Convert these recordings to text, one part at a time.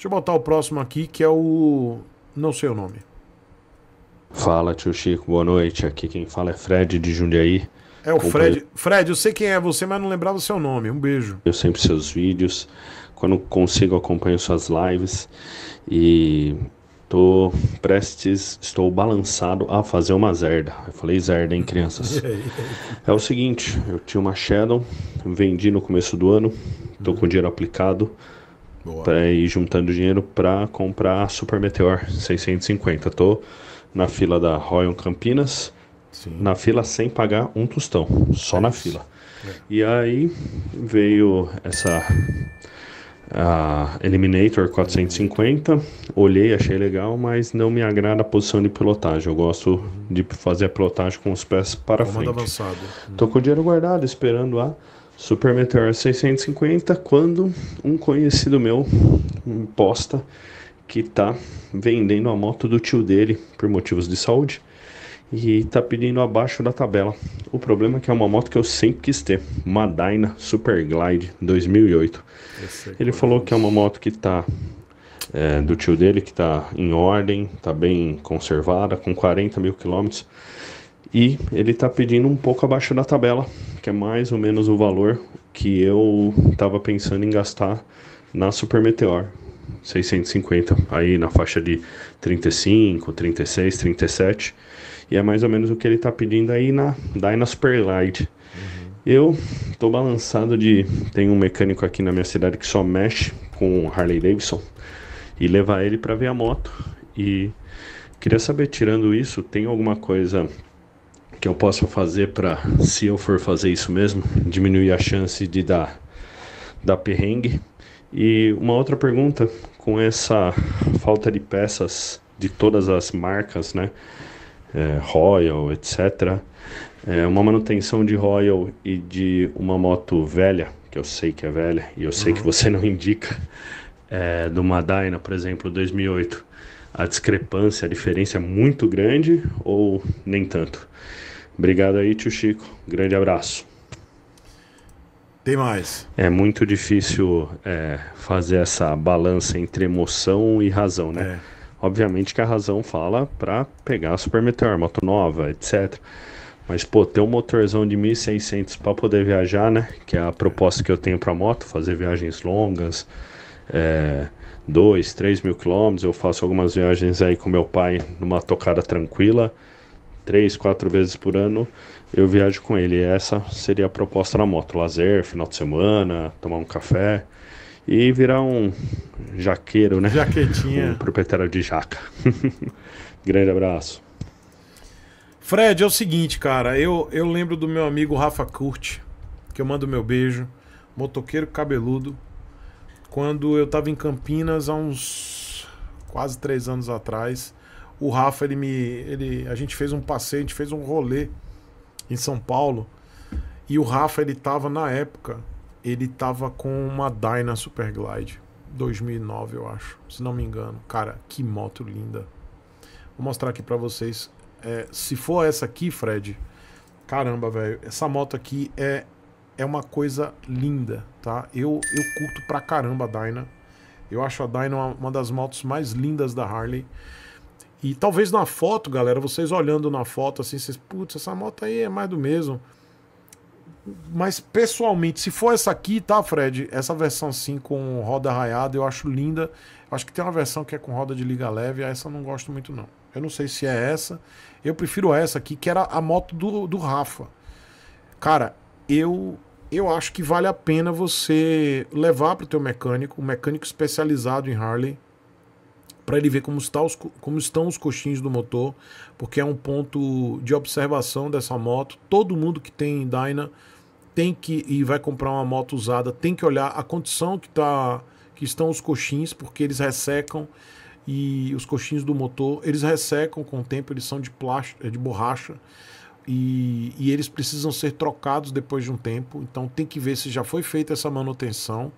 Deixa eu botar o próximo aqui, que é o. Não sei o nome. Fala, tio Chico, boa noite. Aqui quem fala é Fred de Jundiaí. É o Compa... Fred. Fred, eu sei quem é você, mas não lembrava o seu nome. Um beijo. Eu sempre seus vídeos. Quando consigo, acompanho suas lives. E tô prestes, estou balançado a fazer uma zerda. Eu falei zerda, hein, crianças? é o seguinte, eu tinha uma Shadow, vendi no começo do ano, tô com o dinheiro aplicado. Boa. Pra tá ir juntando dinheiro para comprar a Super Meteor 650. Tô na fila da Royal Campinas, Sim. na fila sem pagar um tostão, só é na fila. É. E aí veio essa a Eliminator 450. Olhei, achei legal, mas não me agrada a posição de pilotagem. Eu gosto de fazer a pilotagem com os pés para Comando tá frente. Avançado. Tô hum. com o dinheiro guardado, esperando a Super Meteor 650 quando um conhecido meu posta que tá vendendo a moto do tio dele por motivos de saúde e tá pedindo abaixo da tabela. O problema é que é uma moto que eu sempre quis ter, uma Dyna Super Glide 2008. Ele falou que é uma moto que tá é, do tio dele que tá em ordem, tá bem conservada, com 40 mil quilômetros. E ele está pedindo um pouco abaixo da tabela, que é mais ou menos o valor que eu estava pensando em gastar na Super Meteor. 650, aí na faixa de 35, 36, 37. E é mais ou menos o que ele está pedindo aí na Dyna Super Light. Uhum. Eu estou balançado de. Tem um mecânico aqui na minha cidade que só mexe com Harley Davidson e levar ele para ver a moto. E queria saber, tirando isso, tem alguma coisa que eu possa fazer para, se eu for fazer isso mesmo, diminuir a chance de dar, dar perrengue? E uma outra pergunta, com essa falta de peças de todas as marcas, né? É, Royal, etc. É, uma manutenção de Royal e de uma moto velha, que eu sei que é velha e eu sei que uhum. você não indica, é, do Madaina, por exemplo, 2008. A discrepância, a diferença é muito grande ou nem tanto? Obrigado aí, tio Chico. Grande abraço. Tem mais. É muito difícil é, fazer essa balança entre emoção e razão, né? É. Obviamente que a razão fala para pegar a Super Meteor, moto nova, etc. Mas, pô, ter um motorzão de 1.600 para poder viajar, né? Que é a proposta que eu tenho para moto, fazer viagens longas, é, 2, 3 mil quilômetros. Eu faço algumas viagens aí com meu pai numa tocada tranquila três, quatro vezes por ano eu viajo com ele. essa seria a proposta na moto: lazer, final de semana, tomar um café e virar um jaqueiro, né? Jaquetinha. Um proprietário de jaca. Grande abraço. Fred, é o seguinte, cara. Eu, eu lembro do meu amigo Rafa Curti, que eu mando meu beijo, motoqueiro cabeludo, quando eu tava em Campinas há uns quase três anos atrás o Rafa, ele me. Ele, a gente fez um passeio, a gente fez um rolê em São Paulo. E o Rafa, ele tava na época, ele tava com uma Dyna Super Glide 2009, eu acho, se não me engano. Cara, que moto linda. Vou mostrar aqui para vocês. É, se for essa aqui, Fred, caramba, velho, essa moto aqui é é uma coisa linda, tá? Eu eu curto pra caramba a Dyna. Eu acho a Dyna uma, uma das motos mais lindas da Harley. E talvez na foto, galera, vocês olhando na foto assim, vocês, putz, essa moto aí é mais do mesmo. Mas pessoalmente, se for essa aqui, tá, Fred? Essa versão assim com roda raiada, eu acho linda. Acho que tem uma versão que é com roda de liga leve, essa eu não gosto muito não. Eu não sei se é essa. Eu prefiro essa aqui, que era a moto do, do Rafa. Cara, eu eu acho que vale a pena você levar para o teu mecânico, um mecânico especializado em Harley, para ele ver como, está os, como estão os coxins do motor, porque é um ponto de observação dessa moto. Todo mundo que tem Dyna tem que e vai comprar uma moto usada, tem que olhar a condição que tá que estão os coxins, porque eles ressecam e os coxins do motor, eles ressecam com o tempo, eles são de plástico, é de borracha. E, e, eles precisam ser trocados depois de um tempo. Então tem que ver se já foi feita essa manutenção,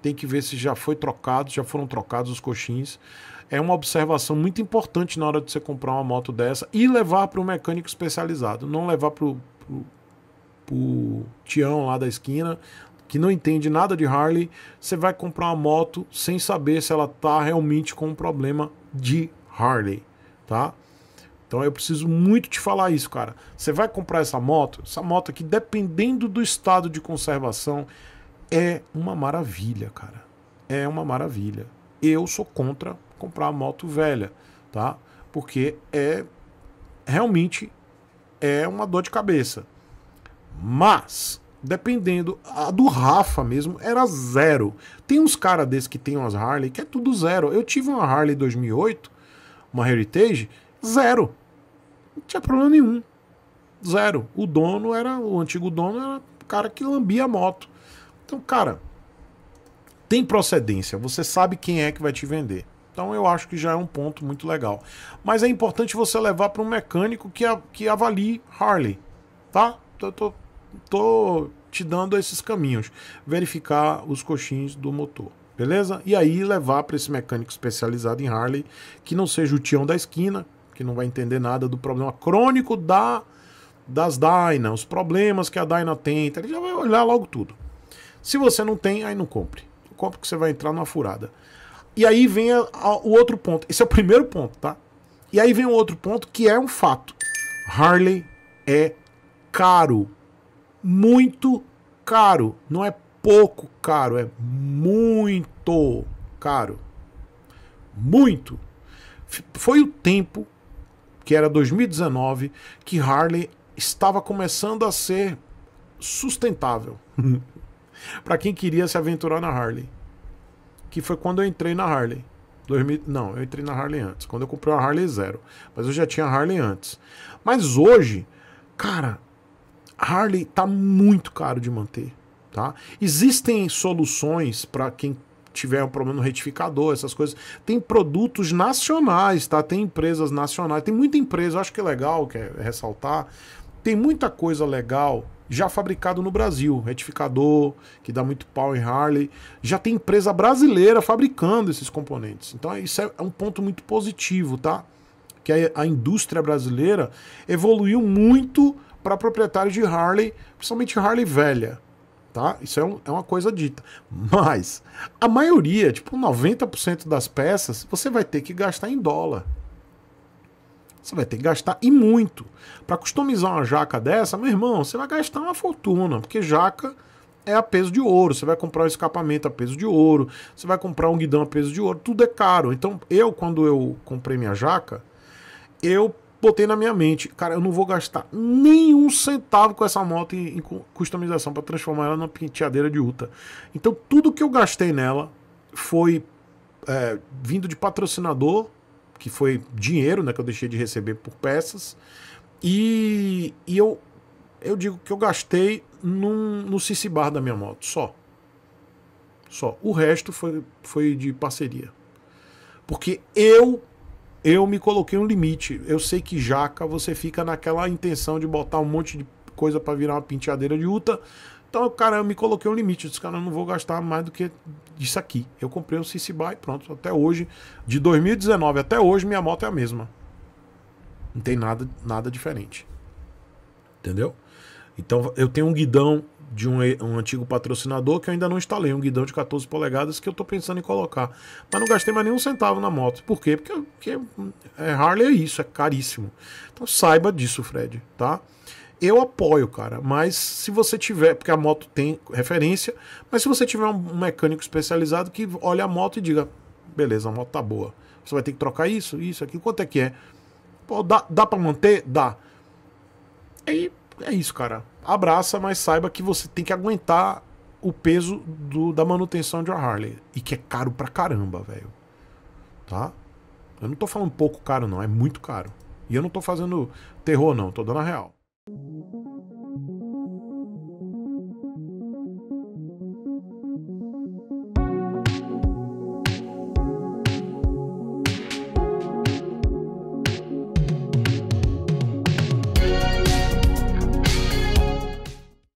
tem que ver se já foi trocado, já foram trocados os coxins é uma observação muito importante na hora de você comprar uma moto dessa e levar para o mecânico especializado. Não levar para o Tião lá da esquina, que não entende nada de Harley. Você vai comprar uma moto sem saber se ela está realmente com um problema de Harley, tá? Então eu preciso muito te falar isso, cara. Você vai comprar essa moto, essa moto aqui, dependendo do estado de conservação, é uma maravilha, cara. É uma maravilha. Eu sou contra comprar a moto velha, tá? Porque é realmente é uma dor de cabeça. Mas dependendo a do Rafa mesmo era zero. Tem uns cara desses que tem umas Harley que é tudo zero. Eu tive uma Harley 2008, uma Heritage, zero. Não tinha problema nenhum. Zero. O dono era o antigo dono era o cara que lambia a moto. Então, cara, tem procedência, você sabe quem é que vai te vender. Então eu acho que já é um ponto muito legal. Mas é importante você levar para um mecânico que, a, que avalie Harley, tá? Tô, tô, tô te dando esses caminhos. Verificar os coxins do motor beleza? E aí levar para esse mecânico especializado em Harley, que não seja o tião da esquina, que não vai entender nada do problema crônico da das Dyna, os problemas que a Dyna tem, então ele já vai olhar logo tudo. Se você não tem, aí não compre. Compre que você vai entrar numa furada. E aí vem a, a, o outro ponto. Esse é o primeiro ponto, tá? E aí vem o outro ponto que é um fato. Harley é caro. Muito caro. Não é pouco caro, é muito caro. Muito. Foi o tempo, que era 2019, que Harley estava começando a ser sustentável. para quem queria se aventurar na Harley que foi quando eu entrei na Harley. 2000, não, eu entrei na Harley antes, quando eu comprei a Harley Zero. Mas eu já tinha Harley antes. Mas hoje, cara, Harley tá muito caro de manter, tá? Existem soluções para quem tiver um problema no retificador, essas coisas. Tem produtos nacionais, tá? Tem empresas nacionais, tem muita empresa, acho que é legal que é ressaltar. Tem muita coisa legal já fabricado no Brasil, retificador, que dá muito pau em Harley. Já tem empresa brasileira fabricando esses componentes. Então é, isso é, é um ponto muito positivo, tá? Que a indústria brasileira evoluiu muito para proprietários de Harley, principalmente Harley velha, tá? Isso é, um, é uma coisa dita. Mas a maioria, tipo 90% das peças, você vai ter que gastar em dólar. Você vai ter que gastar e muito. Para customizar uma jaca dessa, meu irmão, você vai gastar uma fortuna, porque jaca é a peso de ouro. Você vai comprar um escapamento a peso de ouro, você vai comprar um guidão a peso de ouro, tudo é caro. Então, eu, quando eu comprei minha jaca, eu botei na minha mente, cara, eu não vou gastar nenhum centavo com essa moto em, em customização para transformar ela numa penteadeira de UTA. Então, tudo que eu gastei nela foi é, vindo de patrocinador que foi dinheiro, né, que eu deixei de receber por peças. E, e eu, eu digo que eu gastei num, no CC Bar da minha moto, só. Só. O resto foi, foi de parceria. Porque eu eu me coloquei um limite. Eu sei que jaca você fica naquela intenção de botar um monte de coisa para virar uma penteadeira de Uta, então, cara, eu me coloquei um limite. Eu disse, cara, eu não vou gastar mais do que isso aqui. Eu comprei o CC Buy, pronto, até hoje. De 2019 até hoje, minha moto é a mesma. Não tem nada, nada diferente. Entendeu? Então, eu tenho um guidão de um, um, antigo patrocinador que eu ainda não instalei, um guidão de 14 polegadas que eu tô pensando em colocar. Mas não gastei mais nenhum centavo na moto. Por quê? Porque, porque é Harley é isso, é caríssimo. Então saiba disso, Fred, tá? Eu apoio, cara, mas se você tiver, porque a moto tem referência, mas se você tiver um mecânico especializado que olha a moto e diga: beleza, a moto tá boa, você vai ter que trocar isso, isso, aqui, quanto é que é? Pô, dá, dá pra manter? Dá. Aí é isso, cara. Abraça, mas saiba que você tem que aguentar o peso do, da manutenção de uma Harley. E que é caro pra caramba, velho. Tá? Eu não tô falando pouco caro, não, é muito caro. E eu não tô fazendo terror, não, tô dando a real.